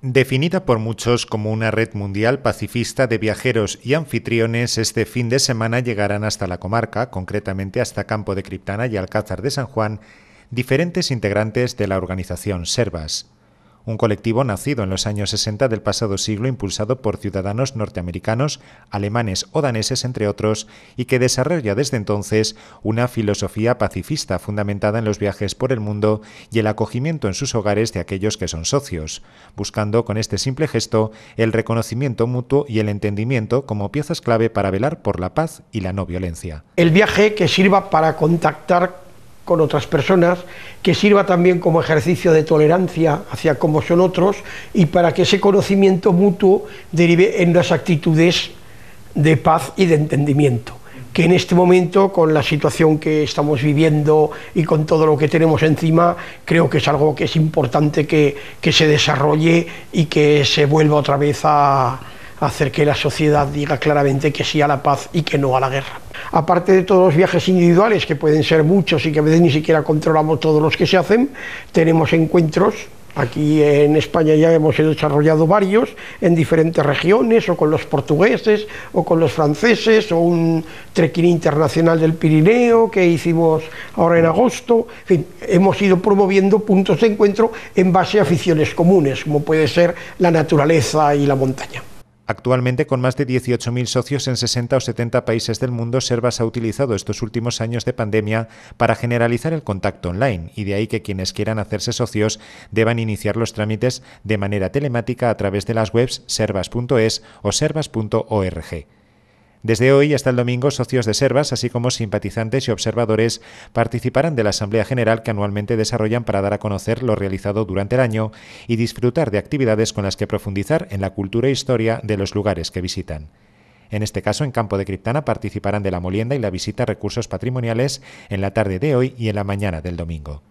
Definida por muchos como una red mundial pacifista de viajeros y anfitriones, este fin de semana llegarán hasta la comarca, concretamente hasta Campo de Criptana y Alcázar de San Juan, diferentes integrantes de la organización Servas un colectivo nacido en los años 60 del pasado siglo impulsado por ciudadanos norteamericanos, alemanes o daneses, entre otros, y que desarrolla desde entonces una filosofía pacifista fundamentada en los viajes por el mundo y el acogimiento en sus hogares de aquellos que son socios, buscando con este simple gesto el reconocimiento mutuo y el entendimiento como piezas clave para velar por la paz y la no violencia. El viaje que sirva para contactar con otras personas, que sirva también como ejercicio de tolerancia hacia cómo son otros y para que ese conocimiento mutuo derive en las actitudes de paz y de entendimiento que en este momento, con la situación que estamos viviendo y con todo lo que tenemos encima, creo que es algo que es importante que, que se desarrolle y que se vuelva otra vez a, hacer que la sociedad diga claramente que sí a la paz y que no a la guerra. Aparte de todos los viajes individuales, que pueden ser muchos y que a veces ni siquiera controlamos todos los que se hacen, tenemos encuentros Aquí en España ya hemos desarrollado varios en diferentes regiones, o con los portugueses, o con los franceses, o un trekking internacional del Pirineo que hicimos ahora en agosto. En fin, hemos ido promoviendo puntos de encuentro en base a aficiones comunes, como puede ser la naturaleza y la montaña. Actualmente, con más de 18.000 socios en 60 o 70 países del mundo, Servas ha utilizado estos últimos años de pandemia para generalizar el contacto online y de ahí que quienes quieran hacerse socios deban iniciar los trámites de manera telemática a través de las webs servas.es o servas.org. Desde hoy hasta el domingo, socios de Servas, así como simpatizantes y observadores, participarán de la Asamblea General que anualmente desarrollan para dar a conocer lo realizado durante el año y disfrutar de actividades con las que profundizar en la cultura e historia de los lugares que visitan. En este caso, en Campo de Criptana participarán de la molienda y la visita a recursos patrimoniales en la tarde de hoy y en la mañana del domingo.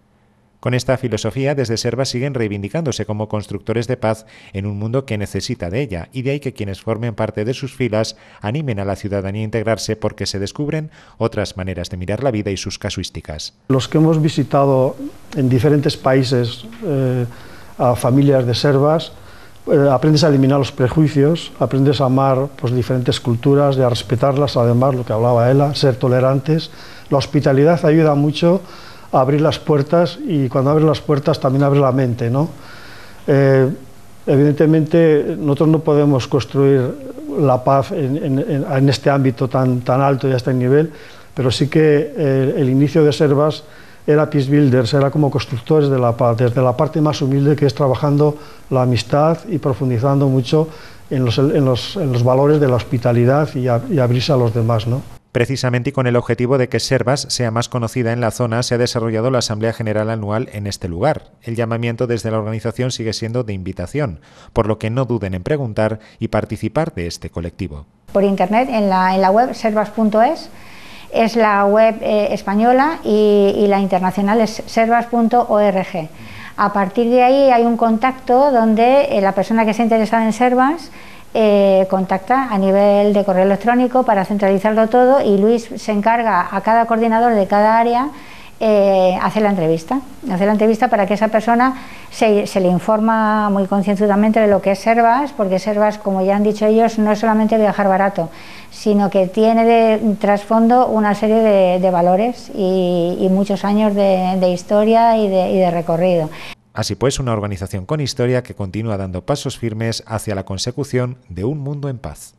Con esta filosofía, desde Serva siguen reivindicándose como constructores de paz en un mundo que necesita de ella, y de ahí que quienes formen parte de sus filas animen a la ciudadanía a integrarse porque se descubren otras maneras de mirar la vida y sus casuísticas. Los que hemos visitado en diferentes países eh, a familias de servas, eh, aprendes a eliminar los prejuicios, aprendes a amar pues, diferentes culturas y a respetarlas, además, lo que hablaba ella, ser tolerantes. La hospitalidad ayuda mucho abrir las puertas y cuando abres las puertas también abres la mente, ¿no? Eh, evidentemente nosotros no podemos construir la paz en, este ámbito tan, tan alto y hasta este nivel, pero sí que eh, el inicio de Servas era peace builders, era como constructores de la paz, desde la parte más humilde que es trabajando la amistad y profundizando mucho en los, en los, los valores de la hospitalidad y, y abrirse a los demás, ¿no? Precisamente y con el objetivo de que Servas sea más conocida en la zona, se ha desarrollado la Asamblea General Anual en este lugar. El llamamiento desde la organización sigue siendo de invitación, por lo que no duden en preguntar y participar de este colectivo. Por internet, en la, en la web servas.es, es la web eh, española y, la internacional es servas.org. A partir de ahí hay un contacto donde eh, la persona que se interesada en Servas eh, contacta a nivel de correo electrónico para centralizarlo todo y Luis se encarga a cada coordinador de cada área eh, hacer la entrevista. Hacer la entrevista para que esa persona se, le informa muy concienzudamente de lo que es Servas, porque Servas, como ya han dicho ellos, no es solamente viajar barato, sino que tiene de trasfondo una serie de, valores y, muchos años de, historia y de recorrido. Así pues, una organización con historia que continúa dando pasos firmes hacia la consecución de un mundo en paz.